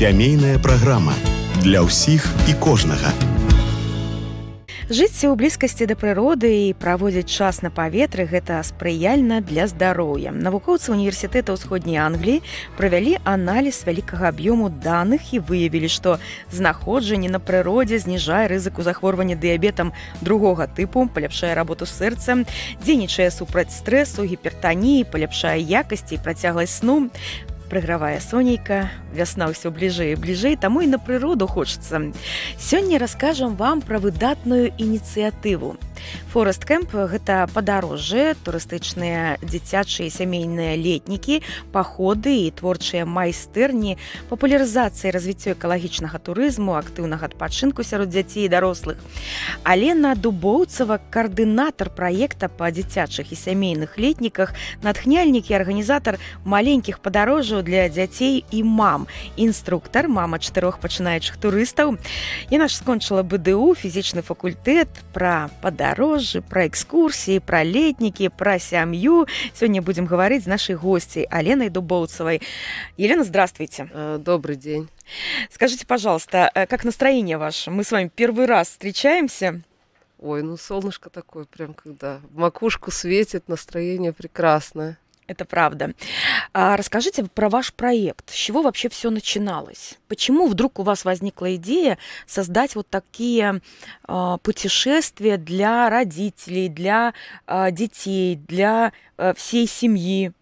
сямейная праграма для ўсіх і кожнага. Жыцце ў блізкасці да прыроды і праводзіць час на паветры гэта спрыяльна для здароўя. Навукоўцы універсітэта ўсходняй Англіі правялі аналіз вялікага аб'ёму даных і выявілі, што знаходжанне на прыродзе зніжае рызыку захворвання дыябетам другога тыпу, паляпшае работу сэрцам, дзейнічае супраць стрэсу, гіпертаніі, паляпшае якасці і працягласць сну прыгравае сонейка вясна ўсё бліжэй бліжэй таму і на прыроду хочацца сёння раскажам вам пра выдатную ініцыятыву Форест кэмп гэта падарожжы турыстычныя дзіцячыя сямейныя летнікі паходы і творчыя майстэрні папулярызацыі развіццё экалагічнага турызму актыўнага адпачынку сярод дзяцей дарослых але на дубоўцава каардынатар праекта па дзіцячых і сямейных летніках натхняльнікі арганізатар маленькіх падарожжаў для дзяцей і мам інструктар мама чатырох пачынаючых турыстаў яна ж скончыла бДУ фізічны факультэт пра падарожжы пра экскурсіі пра летнікі пра сям'ю сёння будзем гаварыць з нашай госцей аленай дубоўцавай елена здравствуйте э, добрый день скажите пожалуйста э, как настроение ваше мы с вами первый раз встречаемся Ой, ну солнышко такое, прям когда в макушку светит, настроение прекрасное это правда. А расскажите про ваш проект. С чего вообще все начиналось? Почему вдруг у вас возникла идея создать вот такие э, путешествия для родителей, для э, детей, для э, всей семьи?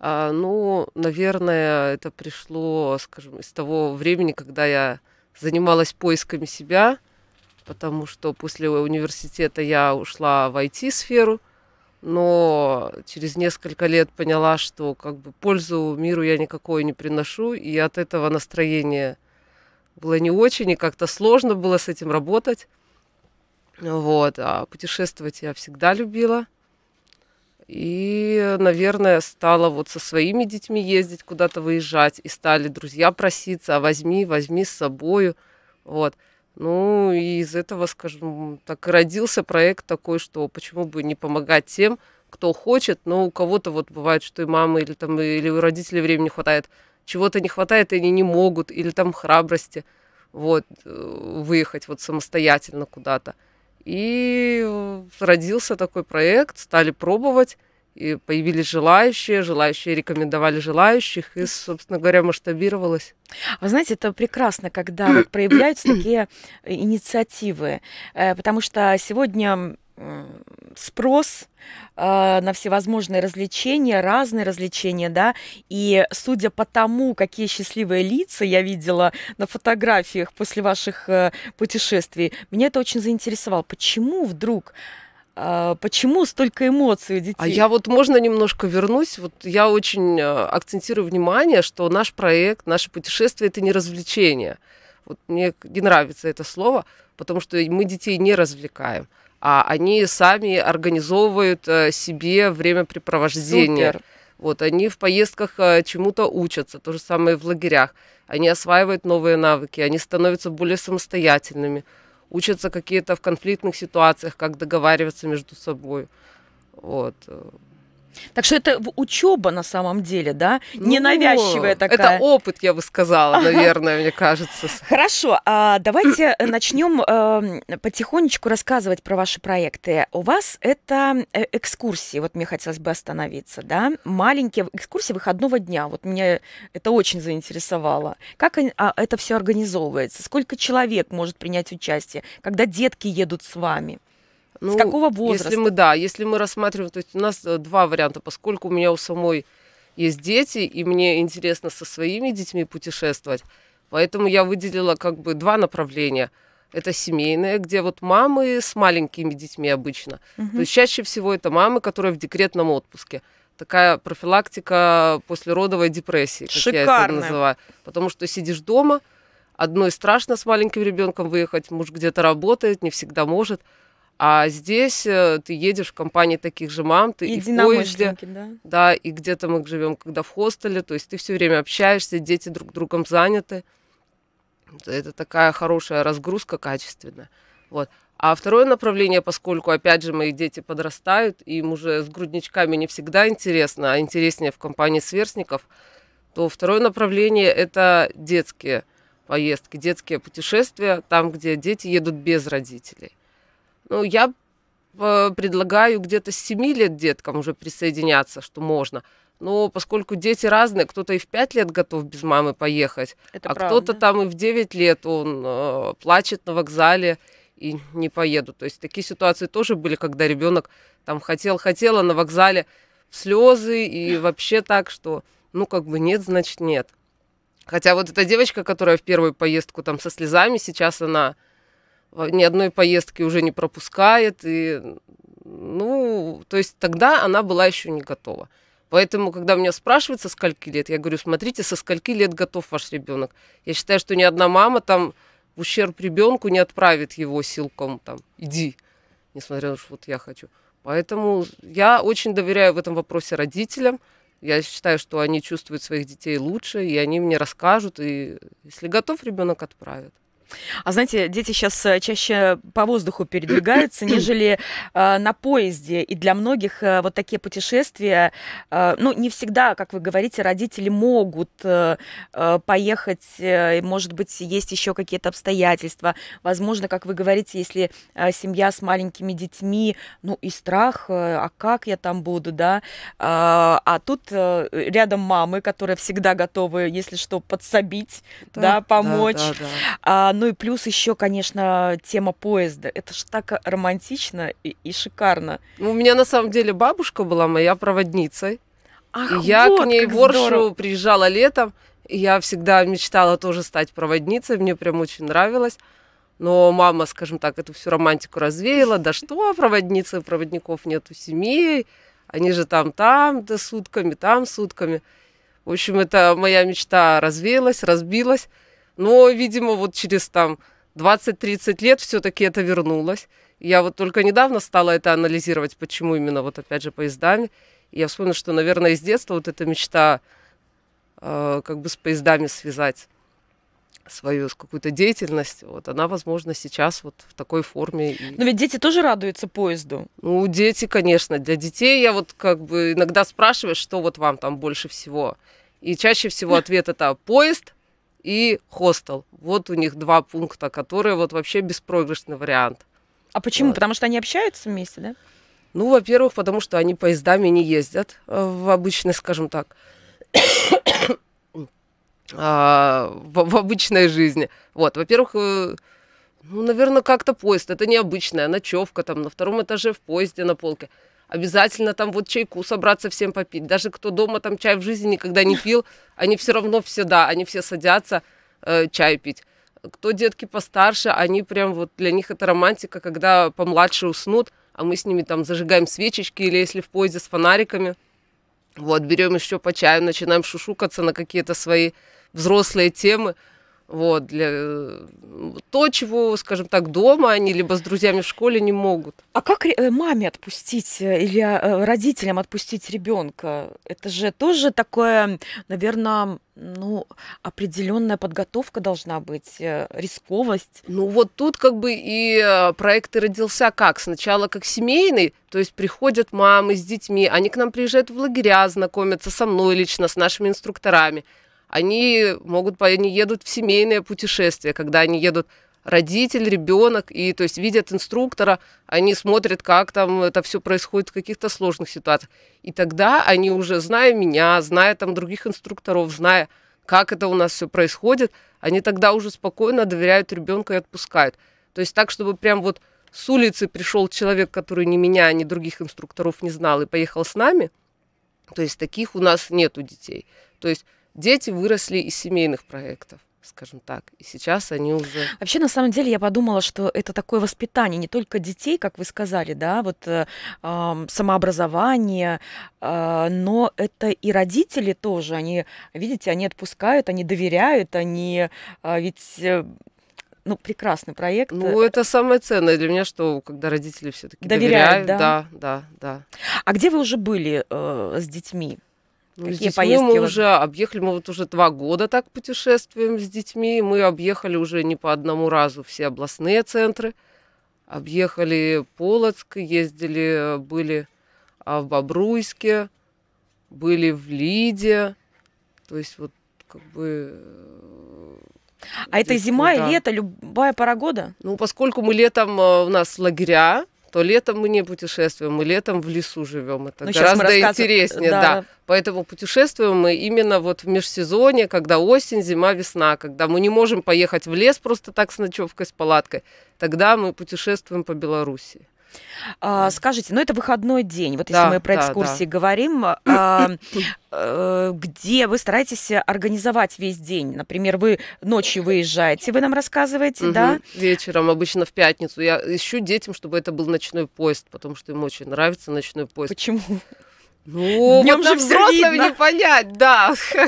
А, ну, наверное, это пришло, скажем, из того времени, когда я занималась поисками себя, потому что после университета я ушла в IT-сферу – но через несколько лет поняла, что как бы пользу миру я никакой не приношу, и от этого настроение было не очень, и как-то сложно было с этим работать. Вот, а путешествовать я всегда любила. И, наверное, стала вот со своими детьми ездить куда-то выезжать, и стали друзья проситься, а возьми, возьми с собою. Вот. Ну, и из этого, скажем так, родился проект такой, что почему бы не помогать тем, кто хочет, но у кого-то вот бывает, что и мамы, или там, или у родителей времени хватает, чего-то не хватает, и они не могут, или там храбрости, вот, э, выехать вот самостоятельно куда-то. И э, родился такой проект, стали пробовать, и появились желающие, желающие рекомендовали желающих, и, собственно говоря, масштабировалось. А вы знаете, это прекрасно, когда вот проявляются такие э, инициативы, э, потому что сегодня спрос э, на всевозможные развлечения, разные развлечения, да, и судя по тому, какие счастливые лица я видела на фотографиях после ваших э, путешествий, меня это очень заинтересовало. Почему вдруг а, почему столько эмоций у детей? А я вот можно немножко вернусь. Вот я очень э, акцентирую внимание, что наш проект, наше путешествие это не развлечение. Вот мне не нравится это слово, потому что мы детей не развлекаем, а они сами организовывают э, себе времяпрепровождение. Супер. Вот, они в поездках э, чему-то учатся, то же самое в лагерях. Они осваивают новые навыки, они становятся более самостоятельными учатся какие-то в конфликтных ситуациях, как договариваться между собой. Вот. Так что это учеба на самом деле, да? Ну, Ненавязчивая ну, такая. Это опыт, я бы сказала, наверное, мне кажется. Хорошо, а давайте э, начнем эм, потихонечку рассказывать про ваши проекты. У вас это э, экскурсии, вот мне хотелось бы остановиться, да? Маленькие экскурсии выходного дня, вот меня это очень заинтересовало. Как а, это все организовывается? Сколько человек может принять участие, когда детки едут с вами? Ну, с какого возраста? Если мы, да, если мы рассматриваем, то есть у нас э, два варианта, поскольку у меня у самой есть дети, и мне интересно со своими детьми путешествовать, поэтому я выделила как бы два направления. Это семейные, где вот мамы с маленькими детьми обычно. Угу. То есть чаще всего это мамы, которые в декретном отпуске такая профилактика послеродовой депрессии, как Шикарно. я это называю. Потому что сидишь дома, одной страшно с маленьким ребенком выехать, муж где-то работает, не всегда может. А здесь э, ты едешь в компании таких же мам, ты и в поезде, да? да, и где-то мы живем, когда в хостеле, то есть ты все время общаешься, дети друг другом заняты. Это такая хорошая разгрузка качественная. Вот. А второе направление, поскольку, опять же, мои дети подрастают, им уже с грудничками не всегда интересно, а интереснее в компании сверстников, то второе направление – это детские поездки, детские путешествия, там, где дети едут без родителей. Ну, я э, предлагаю где-то с 7 лет деткам уже присоединяться, что можно. Но поскольку дети разные, кто-то и в 5 лет готов без мамы поехать, Это а кто-то там и в 9 лет он э, плачет на вокзале и не поедут. То есть такие ситуации тоже были, когда ребенок там хотел, хотела на вокзале слезы и вообще так, что ну как бы нет, значит нет. Хотя вот эта девочка, которая в первую поездку там со слезами, сейчас она ни одной поездки уже не пропускает. И, ну, то есть тогда она была еще не готова. Поэтому, когда меня спрашивают, со скольки лет, я говорю, смотрите, со скольки лет готов ваш ребенок. Я считаю, что ни одна мама там в ущерб ребенку не отправит его силком там, иди, несмотря на то, что вот я хочу. Поэтому я очень доверяю в этом вопросе родителям. Я считаю, что они чувствуют своих детей лучше, и они мне расскажут, и если готов ребенок, отправит а знаете, дети сейчас э, чаще по воздуху передвигаются, нежели э, на поезде. И для многих э, вот такие путешествия, э, ну, не всегда, как вы говорите, родители могут э, э поехать. Э, может быть, есть еще какие-то обстоятельства. Возможно, как вы говорите, если э, семья с маленькими детьми, ну, и страх, э, а как я там буду, да? Э, а тут э, рядом мамы, которые всегда готовы, если что, подсобить, да, да помочь. Да, да, да. Ну и плюс еще, конечно, тема поезда. Это ж так романтично и, и шикарно. Ну, у меня на самом деле бабушка была моя проводницей. Ах, и вот, я к ней в Оршу приезжала летом. я всегда мечтала тоже стать проводницей. Мне прям очень нравилось. Но мама, скажем так, эту всю романтику развеяла. Да что, проводницы, проводников нет у семьи. Они же там, там, да сутками, там сутками. В общем, это моя мечта развеялась, разбилась. Но, видимо, вот через там 20-30 лет все-таки это вернулось. Я вот только недавно стала это анализировать, почему именно вот опять же поездами. И я вспомнила, что, наверное, из детства вот эта мечта э, как бы с поездами связать свою какую-то деятельность, вот она, возможно, сейчас вот в такой форме. Но ведь дети тоже радуются поезду. Ну, дети, конечно. Для детей я вот как бы иногда спрашиваю, что вот вам там больше всего. И чаще всего ответ это поезд, и хостел. Вот у них два пункта, которые вот вообще беспроигрышный вариант. А почему? Вот. Потому что они общаются вместе, да? Ну, во-первых, потому что они поездами не ездят э, в обычной, скажем так, а, в, в обычной жизни. Вот, во-первых, э, ну, наверное, как-то поезд. Это необычная ночевка там на втором этаже в поезде на полке обязательно там вот чайку собраться всем попить. Даже кто дома там чай в жизни никогда не пил, они все равно все, да, они все садятся э, чай пить. Кто детки постарше, они прям вот, для них это романтика, когда помладше уснут, а мы с ними там зажигаем свечечки или если в поезде с фонариками. Вот, берем еще по чаю, начинаем шушукаться на какие-то свои взрослые темы. Вот, для... То, чего, скажем так, дома они либо с друзьями в школе не могут. А как э, маме отпустить э, или э, родителям отпустить ребенка? Это же тоже такое, наверное, ну, определенная подготовка должна быть, рисковость. Ну, вот тут как бы и проект и родился как? Сначала как семейный, то есть приходят мамы с детьми, они к нам приезжают в лагеря, знакомятся со мной лично, с нашими инструкторами они могут, они едут в семейное путешествие, когда они едут родитель, ребенок, и то есть видят инструктора, они смотрят, как там это все происходит в каких-то сложных ситуациях. И тогда они уже, зная меня, зная там других инструкторов, зная, как это у нас все происходит, они тогда уже спокойно доверяют ребенка и отпускают. То есть так, чтобы прям вот с улицы пришел человек, который ни меня, ни других инструкторов не знал и поехал с нами, то есть таких у нас нету детей. То есть дети выросли из семейных проектов скажем так. И сейчас они уже... Вообще, на самом деле, я подумала, что это такое воспитание не только детей, как вы сказали, да, вот э, самообразование, э, но это и родители тоже. Они, видите, они отпускают, они доверяют, они э, ведь... Э, ну, прекрасный проект. Ну, это самое ценное для меня, что когда родители все-таки доверяют, доверяют. Да, да, да, да. А где вы уже были э, с детьми? Ну, Какие поездки? Мы уже объехали, мы вот уже два года так путешествуем с детьми. Мы объехали уже не по одному разу все областные центры. Объехали Полоцк, ездили, были а, в Бобруйске, были в Лиде. То есть вот как бы... А э, это зима да. и лето, любая пора года? Ну, поскольку мы летом, э, у нас лагеря, то летом мы не путешествуем, мы летом в лесу живем. Это ну, гораздо рассказ... интереснее, да. да. Поэтому путешествуем мы именно вот в межсезонье, когда осень, зима, весна, когда мы не можем поехать в лес просто так с ночевкой, с палаткой. Тогда мы путешествуем по Беларуси. А, скажите, ну это выходной день, вот да, если мы про экскурсии да. говорим, а, а, где вы стараетесь организовать весь день? Например, вы ночью выезжаете, вы нам рассказываете, угу. да? Вечером, обычно в пятницу. Я ищу детям, чтобы это был ночной поезд, потому что им очень нравится ночной поезд. Почему? Ну, Днем вот же взрослым видно. не понять, да.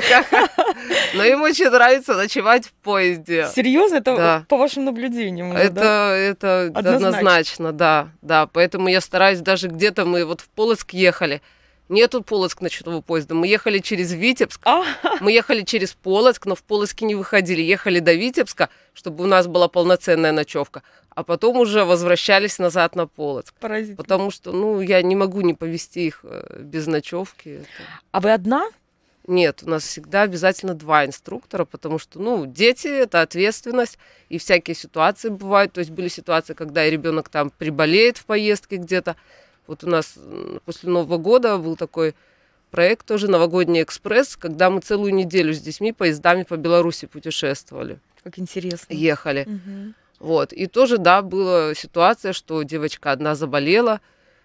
Но ему очень нравится ночевать в поезде. Серьезно, это да. по вашим наблюдениям? Уже, это, да? это однозначно. однозначно, да, да. Поэтому я стараюсь даже где-то мы вот в Полоск ехали. Нету Полоцк ночного поезда. Мы ехали через Витебск, а. мы ехали через Полоцк, но в Полоцке не выходили. Ехали до Витебска, чтобы у нас была полноценная ночевка. А потом уже возвращались назад на Полоцк. Поразительно. Потому что, ну, я не могу не повести их э, без ночевки. А вы одна? Нет, у нас всегда обязательно два инструктора, потому что, ну, дети – это ответственность, и всякие ситуации бывают. То есть были ситуации, когда и ребенок там приболеет в поездке где-то, вот у нас после Нового года был такой проект тоже «Новогодний экспресс», когда мы целую неделю с детьми поездами по Беларуси путешествовали. Как интересно. Ехали. Угу. Вот. И тоже, да, была ситуация, что девочка одна заболела,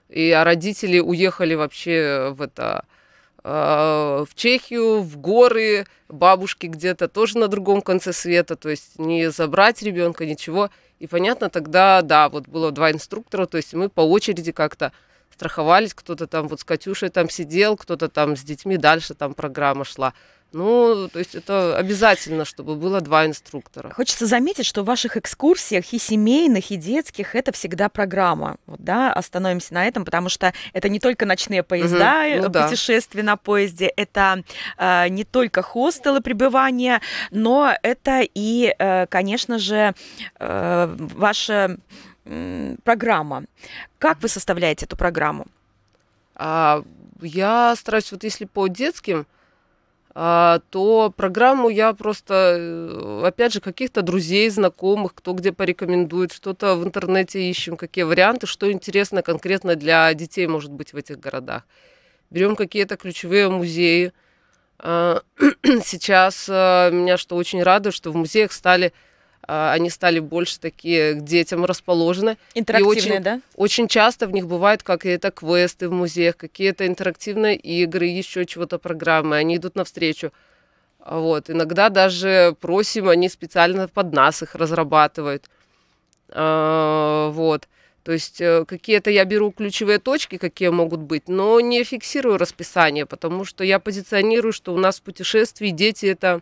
и, а родители уехали вообще в это Э, в Чехию, в горы, бабушки где-то тоже на другом конце света, то есть не забрать ребенка, ничего. И понятно, тогда, да, вот было два инструктора, то есть мы по очереди как-то страховались, кто-то там вот с Катюшей там сидел, кто-то там с детьми, дальше там программа шла. Ну, то есть это обязательно, чтобы было два инструктора. Хочется заметить, что в ваших экскурсиях и семейных, и детских это всегда программа. Вот, да, остановимся на этом, потому что это не только ночные поезда, угу. ну, путешествия да. на поезде, это э, не только хостелы пребывания, но это и, э, конечно же, э, ваша э, программа. Как вы составляете эту программу? А, я стараюсь, вот если по детским а, то программу я просто, э, опять же, каких-то друзей, знакомых, кто где порекомендует, что-то в интернете ищем, какие варианты, что интересно конкретно для детей может быть в этих городах. Берем какие-то ключевые музеи. А, сейчас а, меня что очень радует, что в музеях стали а, они стали больше такие к детям расположены. Интерактивные, и очень, да? Очень часто в них бывают какие-то квесты в музеях, какие-то интерактивные игры, еще чего-то программы. Они идут навстречу. Вот. Иногда даже просим, они специально под нас их разрабатывают. А, вот. То есть э, какие-то я беру ключевые точки, какие могут быть, но не фиксирую расписание, потому что я позиционирую, что у нас в путешествии дети это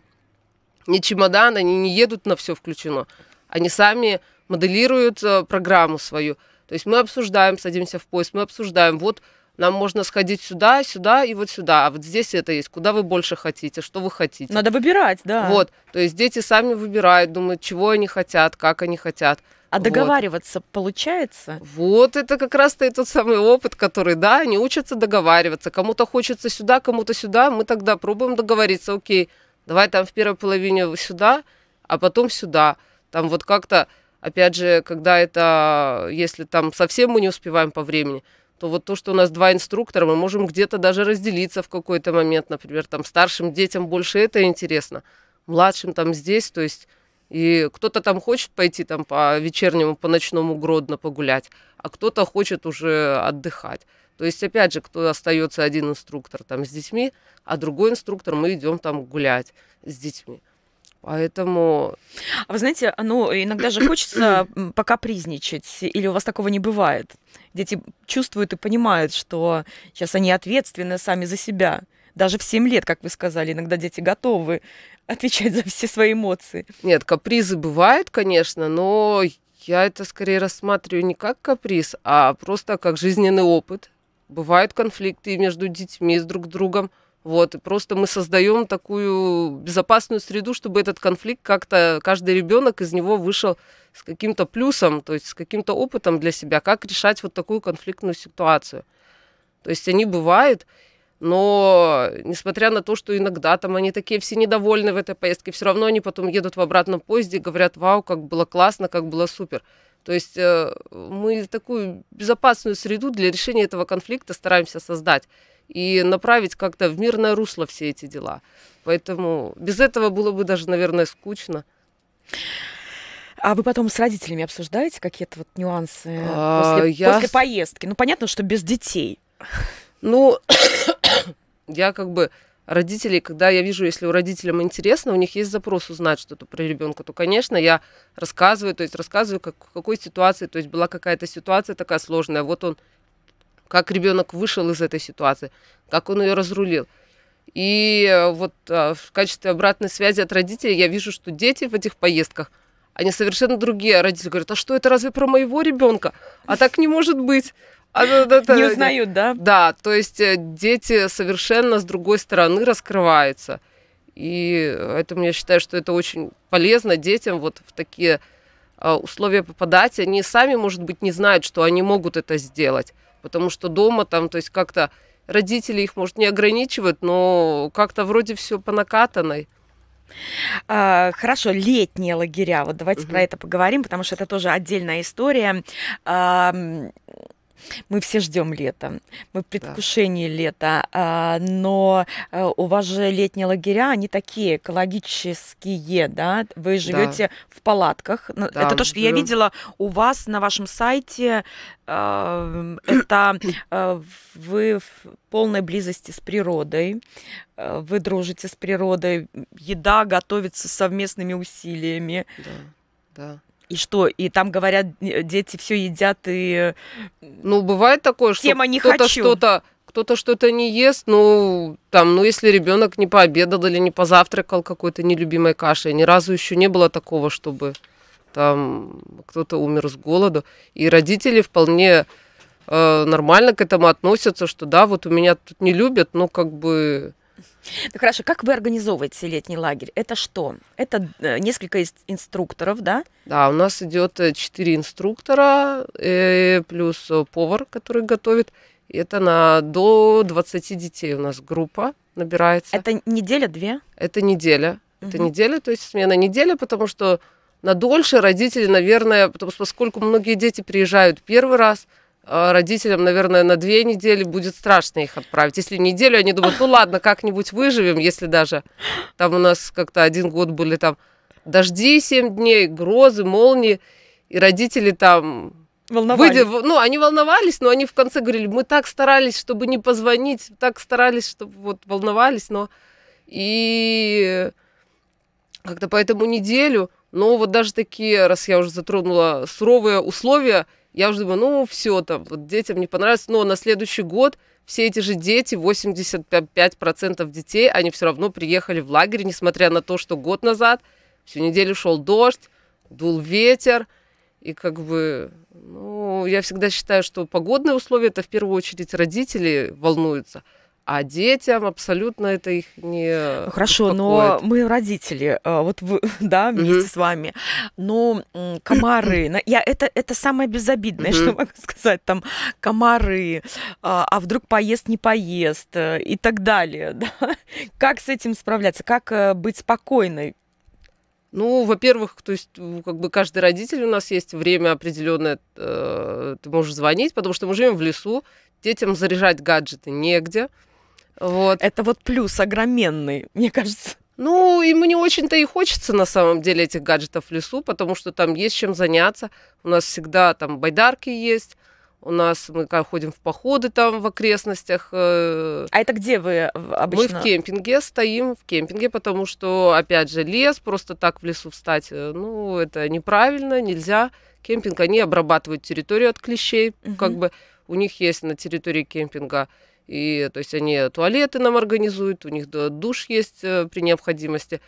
ни чемодан, они не едут на все включено. Они сами моделируют э, программу свою. То есть мы обсуждаем, садимся в поезд, мы обсуждаем, вот нам можно сходить сюда, сюда и вот сюда, а вот здесь это есть, куда вы больше хотите, что вы хотите. Надо выбирать, да. Вот, то есть дети сами выбирают, думают, чего они хотят, как они хотят. А договариваться вот. получается? Вот это как раз-то и тот самый опыт, который, да, они учатся договариваться. Кому-то хочется сюда, кому-то сюда. Мы тогда пробуем договориться, окей, давай там в первой половине сюда, а потом сюда. Там вот как-то, опять же, когда это, если там совсем мы не успеваем по времени, то вот то, что у нас два инструктора, мы можем где-то даже разделиться в какой-то момент, например, там старшим детям больше это интересно, младшим там здесь, то есть и кто-то там хочет пойти там по вечернему, по ночному Гродно погулять, а кто-то хочет уже отдыхать. То есть, опять же, кто остается один инструктор там с детьми, а другой инструктор, мы идем там гулять с детьми. Поэтому... А вы знаете, ну, иногда же хочется покапризничать, или у вас такого не бывает? Дети чувствуют и понимают, что сейчас они ответственны сами за себя. Даже в 7 лет, как вы сказали, иногда дети готовы отвечать за все свои эмоции. Нет, капризы бывают, конечно, но я это скорее рассматриваю не как каприз, а просто как жизненный опыт, Бывают конфликты между детьми, с друг другом. Вот, и просто мы создаем такую безопасную среду, чтобы этот конфликт как-то, каждый ребенок из него вышел с каким-то плюсом, то есть с каким-то опытом для себя, как решать вот такую конфликтную ситуацию. То есть они бывают, но несмотря на то, что иногда там они такие все недовольны в этой поездке, все равно они потом едут в обратном поезде и говорят, вау, как было классно, как было супер. То есть э, мы такую безопасную среду для решения этого конфликта стараемся создать и направить как-то в мирное русло все эти дела. Поэтому без этого было бы даже, наверное, скучно. А вы потом с родителями обсуждаете какие-то вот нюансы а, после, я... после поездки? Ну, понятно, что без детей. Ну, я как бы родителей, когда я вижу, если у родителям интересно, у них есть запрос узнать что-то про ребенка, то, конечно, я рассказываю, то есть рассказываю, как, в какой ситуации, то есть была какая-то ситуация такая сложная, вот он, как ребенок вышел из этой ситуации, как он ее разрулил. И э, вот э, в качестве обратной связи от родителей я вижу, что дети в этих поездках, они совершенно другие. А родители говорят, а что это разве про моего ребенка? А так не может быть. А, не узнают, да? Да, то есть э, дети совершенно с другой стороны раскрываются. И это я считаю, что это очень полезно детям вот в такие э, условия попадать. Они сами, может быть, не знают, что они могут это сделать. Потому что дома там, то есть как-то родители их, может, не ограничивают, но как-то вроде все по накатанной. А, хорошо, летние лагеря. Вот давайте угу. про это поговорим, потому что это тоже отдельная история. А, мы все ждем лета, мы в предвкушении да. лета, а, но э, у вас же летние лагеря, они такие экологические, да? Вы живете да. в палатках. Ну, да, это то, что живем. я видела у вас на вашем сайте. Э, это э, вы в полной близости с природой, вы дружите с природой, еда готовится совместными усилиями. Да, да. И что? И там говорят, э, дети все едят и... Ну, бывает такое, что кто-то что-то кто-то что-то не ест, ну, там, ну, если ребенок не пообедал или не позавтракал какой-то нелюбимой кашей, ни разу еще не было такого, чтобы там кто-то умер с голоду. И родители вполне э, нормально к этому относятся, что да, вот у меня тут не любят, но как бы ну, хорошо, как вы организовываете летний лагерь? Это что? Это э, несколько инструкторов, да? Да, у нас идет э, 4 инструктора, э, плюс повар, который готовит. Это на до 20 детей у нас группа набирается. Это неделя-две? Это неделя. Угу. Это неделя, то есть смена недели, потому что на дольше родители, наверное, потому что поскольку многие дети приезжают первый раз – Э, родителям, наверное, на две недели будет страшно их отправить. Если неделю, они думают, ну ладно, как-нибудь выживем, если даже там у нас как-то один год были там дожди семь дней, грозы, молнии, и родители там... Волновались. Выйдя, ну, они волновались, но они в конце говорили, мы так старались, чтобы не позвонить, так старались, чтобы вот волновались, но... И как-то поэтому неделю, но вот даже такие, раз я уже затронула суровые условия, я уже думаю, ну все, там, вот детям не понравилось. Но на следующий год все эти же дети, 85% детей, они все равно приехали в лагерь, несмотря на то, что год назад всю неделю шел дождь, дул ветер. И как бы, ну, я всегда считаю, что погодные условия, это в первую очередь родители волнуются – а детям абсолютно это их не ну, Хорошо, успокоит. но мы родители, а, вот вы, да, вместе mm-hmm. с вами, но комары, я, это, это самое безобидное, mm-hmm. что могу сказать, там комары, а, а вдруг поезд не поезд э, и так далее, да? Как с этим справляться, как э, быть спокойной? Ну, во-первых, то есть, как бы каждый родитель у нас есть время определенное, э, ты можешь звонить, потому что мы живем в лесу, детям заряжать гаджеты негде. Вот. Это вот плюс огроменный, мне кажется. Ну, и мне очень-то и хочется на самом деле этих гаджетов в лесу, потому что там есть чем заняться. У нас всегда там байдарки есть. У нас мы ходим в походы там в окрестностях. Э. А это где вы э, обычно? Мы в кемпинге стоим, в кемпинге, потому что, опять же, лес, просто так в лесу встать, э, ну, это неправильно, нельзя. Кемпинг, они обрабатывают территорию от клещей, угу. как бы у них есть на территории кемпинга и, то есть, они туалеты нам организуют, у них душ есть э, при необходимости.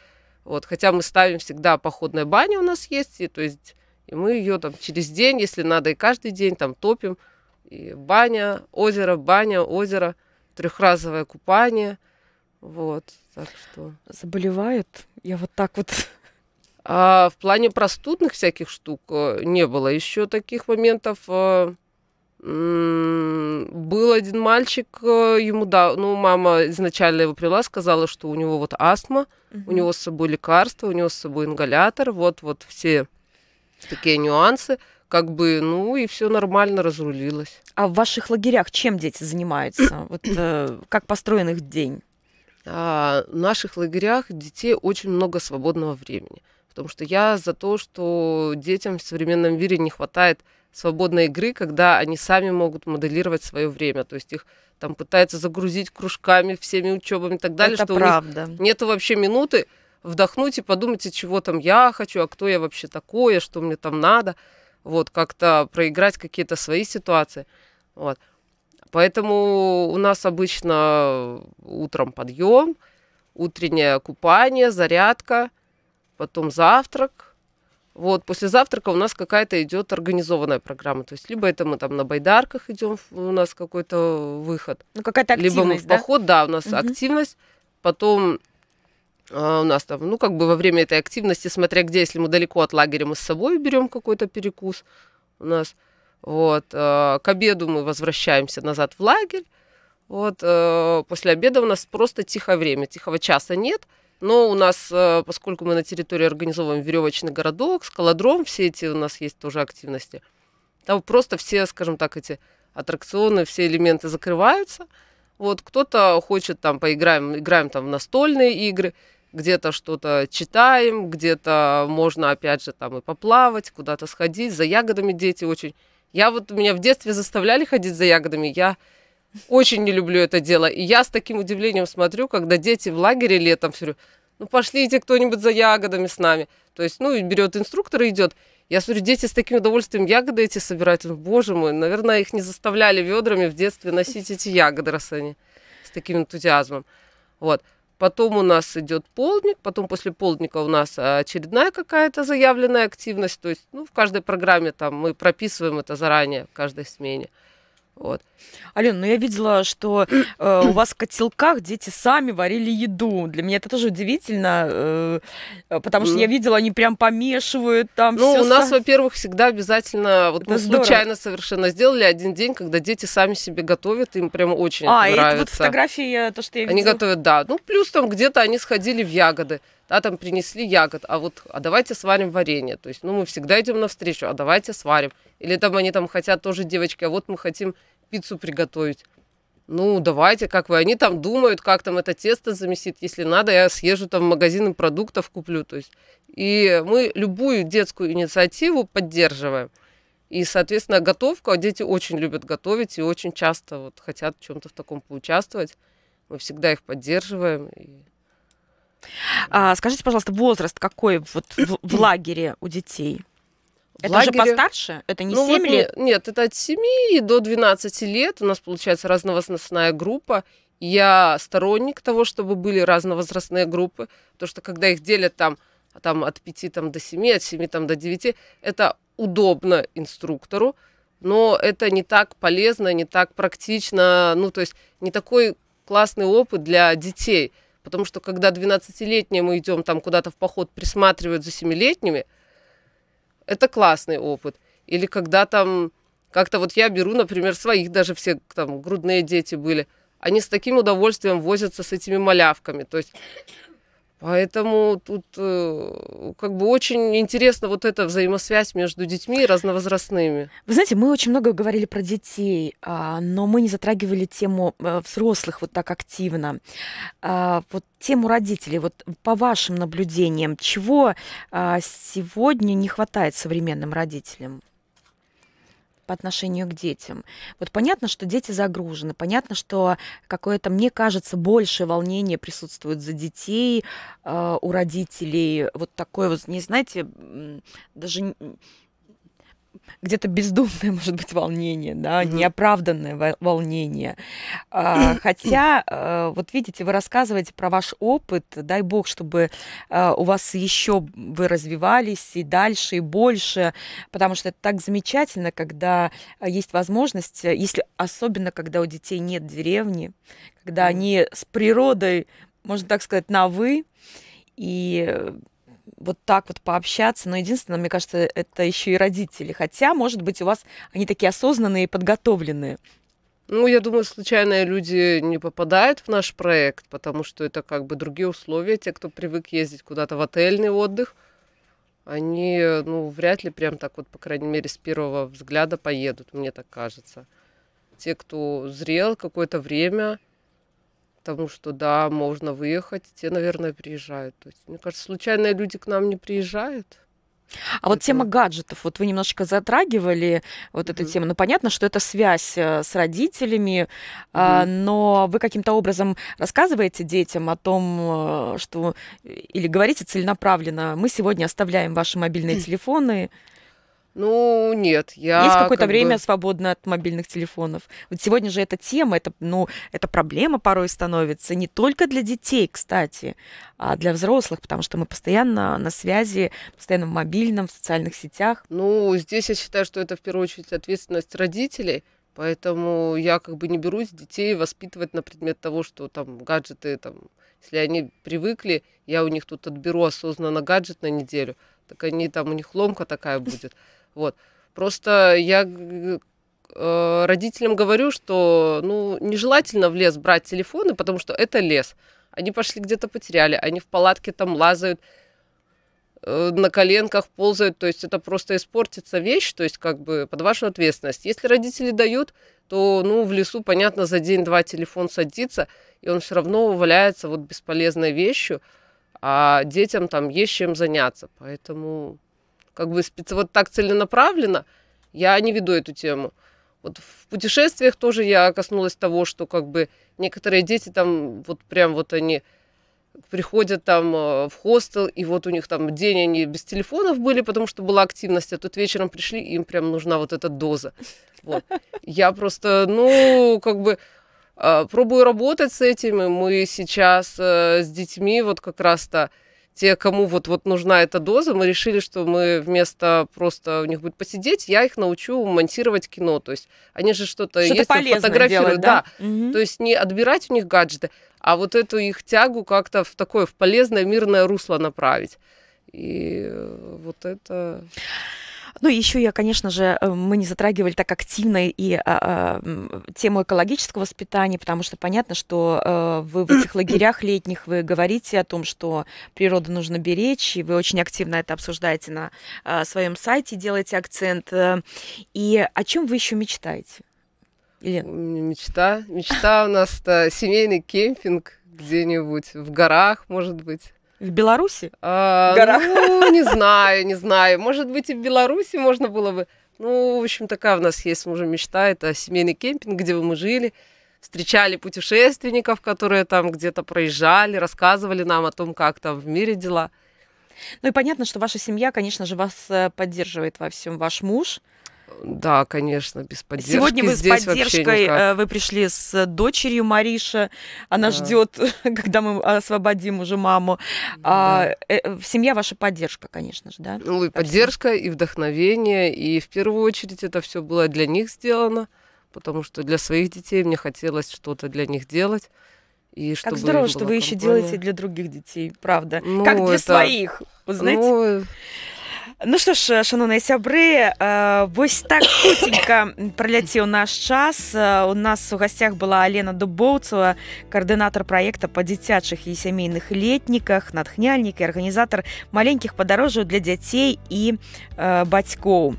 Вот, хотя мы ставим всегда походная баня у нас есть, и, то есть, и мы ее там через день, если надо, и каждый день там топим. И баня, озеро, баня, озеро, трехразовое купание. Вот, так что... Заболевает? Я вот так вот... А в плане простудных всяких штук э, не было еще таких моментов. Э, был один мальчик, э, ему да, ну мама изначально его привела, сказала, что у него вот астма, у него с собой лекарства у него с собой ингалятор, вот вот все такие нюансы, как бы, ну и все нормально разрулилось. А в ваших лагерях чем дети занимаются? Вот э, как построен их день? А, в наших лагерях детей очень много свободного времени, потому что я за то, что детям в современном мире не хватает свободной игры, когда они сами могут моделировать свое время. То есть их там пытаются загрузить кружками, всеми учебами и так далее, Это что правда. у них нет вообще минуты вдохнуть и подумать, «А чего там я хочу, а кто я вообще такое, а что мне там надо. Вот, как-то проиграть какие-то свои ситуации. Вот. Поэтому у нас обычно утром подъем, утреннее купание, зарядка, потом завтрак, вот, после завтрака у нас какая-то идет организованная программа. То есть, либо это мы там на байдарках идем, у нас какой-то выход. Ну, какая-то активность, Либо мы в поход, да, да у нас угу. активность. Потом а у нас там, ну, как бы во время этой активности, смотря где, если мы далеко от лагеря, мы с собой берем какой-то перекус у нас. Вот, а, к обеду мы возвращаемся назад в лагерь. Вот, а, после обеда у нас просто тихое время, тихого часа нет. Но у нас, э, поскольку мы на территории организовываем веревочный городок, скалодром, все эти у нас есть тоже активности. Там просто все, скажем так, эти аттракционы, все элементы закрываются. Вот кто-то хочет там поиграем, играем там в настольные игры, где-то что-то читаем, где-то можно опять же там и поплавать, куда-то сходить, за ягодами дети очень. Я вот меня в детстве заставляли ходить за ягодами, я очень не люблю это дело. И я с таким удивлением смотрю, когда дети в лагере летом, все говорю, ну пошлите кто-нибудь за ягодами с нами. То есть, ну, берет инструктор и идет. Я смотрю, дети с таким удовольствием ягоды эти собирают. Боже мой, наверное, их не заставляли ведрами в детстве носить эти ягоды, раз они с таким энтузиазмом. Вот. Потом у нас идет полдник, потом после полдника у нас а, очередная какая-то заявленная активность. То есть, ну, в каждой программе там мы прописываем это заранее, в каждой смене. Вот. Алена, ну я видела, что э, у вас в котелках дети сами варили еду. Для меня это тоже удивительно, э, потому что я видела, они прям помешивают там. Ну, у нас, со... во-первых, всегда обязательно, вот это мы здорово. случайно совершенно сделали один день, когда дети сами себе готовят, им прям очень а, нравится. А, это вот фотографии, то, что я видела. Они готовят, да. Ну, плюс там где-то они сходили в ягоды да, там принесли ягод, а вот, а давайте сварим варенье. То есть, ну, мы всегда идем навстречу, а давайте сварим. Или там они там хотят тоже девочки, а вот мы хотим пиццу приготовить. Ну, давайте, как вы. Они там думают, как там это тесто замесит. Если надо, я съезжу там в магазин продуктов куплю. То есть, и мы любую детскую инициативу поддерживаем. И, соответственно, готовка. Дети очень любят готовить и очень часто вот хотят в чем-то в таком поучаствовать. Мы всегда их поддерживаем. И... А, скажите, пожалуйста, возраст какой вот в, в лагере у детей? В это лагере... же постарше? Это не ну, 7 вот, лет? Нет, это от 7 до 12 лет. У нас получается разновозрастная группа. Я сторонник того, чтобы были разновозрастные группы, потому что когда их делят там, там от 5 там, до 7, от 7 там, до 9, это удобно инструктору, но это не так полезно, не так практично, ну то есть не такой классный опыт для детей – Потому что когда 12-летние мы идем там куда-то в поход, присматривают за 7-летними, это классный опыт. Или когда там как-то вот я беру, например, своих даже все там грудные дети были, они с таким удовольствием возятся с этими малявками. То есть Поэтому тут э, как бы очень интересна вот эта взаимосвязь между детьми разновозрастными. Вы знаете, мы очень много говорили про детей, а, но мы не затрагивали тему э, взрослых вот так активно. А, вот тему родителей, вот по вашим наблюдениям, чего а, сегодня не хватает современным родителям? по отношению к детям. Вот понятно, что дети загружены, понятно, что какое-то, мне кажется, большее волнение присутствует за детей, э, у родителей. Вот такое вот, не знаете, даже где-то бездумное, может быть, волнение, да, угу. неоправданное волнение. А, хотя, э, вот видите, вы рассказываете про ваш опыт, дай бог, чтобы э, у вас еще вы развивались и дальше, и больше, потому что это так замечательно, когда э, есть возможность, если особенно, когда у детей нет деревни, когда они с природой, можно так сказать, на «вы», и вот так вот пообщаться. Но единственное, мне кажется, это еще и родители. Хотя, может быть, у вас они такие осознанные и подготовленные. Ну, я думаю, случайные люди не попадают в наш проект, потому что это как бы другие условия. Те, кто привык ездить куда-то в отельный отдых, они, ну, вряд ли прям так вот, по крайней мере, с первого взгляда поедут, мне так кажется. Те, кто зрел какое-то время, Потому что, да, можно выехать, те, наверное, приезжают. То есть, мне кажется, случайные люди к нам не приезжают. А это... вот тема гаджетов, вот вы немножечко затрагивали вот mm-hmm. эту тему. Ну, понятно, что это связь э, с родителями, mm-hmm. но вы каким-то образом рассказываете детям о том, э, что э, или говорите целенаправленно, мы сегодня оставляем ваши мобильные телефоны. Ну, нет, я... Есть какое-то как время бы... свободно от мобильных телефонов. Вот сегодня же эта тема, это, ну, эта проблема порой становится не только для детей, кстати, а для взрослых, потому что мы постоянно на связи, постоянно в мобильном, в социальных сетях. Ну, здесь я считаю, что это в первую очередь ответственность родителей, Поэтому я как бы не берусь детей воспитывать на предмет того, что там гаджеты, там, если они привыкли, я у них тут отберу осознанно гаджет на неделю, так они там, у них ломка такая будет. Вот. Просто я э, родителям говорю, что ну, нежелательно в лес брать телефоны, потому что это лес. Они пошли где-то потеряли, они в палатке там лазают, э, на коленках ползают, то есть это просто испортится вещь, то есть как бы под вашу ответственность. Если родители дают, то ну, в лесу, понятно, за день-два телефон садится, и он все равно валяется вот бесполезной вещью, а детям там есть чем заняться, поэтому как бы специ... вот так целенаправленно, я не веду эту тему. Вот в путешествиях тоже я коснулась того, что как бы некоторые дети там вот прям вот они приходят там э, в хостел, и вот у них там день они без телефонов были, потому что была активность, а тут вечером пришли, им прям нужна вот эта доза. Вот. Я просто, ну, как бы э, пробую работать с этим, и мы сейчас э, с детьми вот как раз-то те, кому вот, вот нужна эта доза, мы решили, что мы вместо просто у них будет посидеть, я их научу монтировать кино. То есть они же что-то, что, -то, что -то фотографируют, делать, да. да. Угу. То есть не отбирать у них гаджеты, а вот эту их тягу как-то в такое в полезное мирное русло направить. И э, вот это... Ну еще я, конечно же, э, мы не затрагивали так активно и а, а, тему экологического воспитания, потому что понятно, что а, вы в этих лагерях летних вы говорите о том, что природу нужно беречь, и вы очень активно это обсуждаете на а, своем сайте, делаете акцент. Э, и о чем вы еще мечтаете? Елена? Мечта. Мечта у нас семейный кемпинг где-нибудь в горах, может быть. В Беларуси? А, ну, не знаю, не знаю. Может быть, и в Беларуси можно было бы. Ну, в общем, такая у нас есть уже мечта. Это семейный кемпинг, где бы мы жили. Встречали путешественников, которые там где-то проезжали, рассказывали нам о том, как там в мире дела. Ну и понятно, что ваша семья, конечно же, вас э, поддерживает во всем. Ваш муж – да, конечно, без поддержки. Сегодня вы с поддержкой, э, вы пришли с дочерью Мариша, она да. ждет, когда мы освободим уже маму. А, да. А, семья ваша поддержка, конечно же, да? Ну и поддержка, и вдохновение, и в первую очередь это все было для них сделано, потому что для своих детей мне хотелось что-то для них делать. И как здорово, что вы компания. еще делаете для других детей, правда. Ну, как для это... своих, вы знаете. Ну, Ну што ж э, шаноныя сябры э, вось так хуценька проляцеў наш час э, у нас у гасцях была Алена дубоўцева коаардынатор проекта по дзіцячых і сямейных летніках натхняльнік і арганізатар маленькіх падарожжаў для дзяцей і бацькоў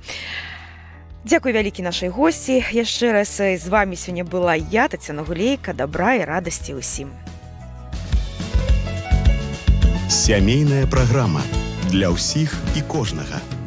Дякуй вялікі нашай госці яшчэ раз з вами сёння была я тацяна гулейка добра і радасці ўсім сямейная программаа для ўсіх і кожнага.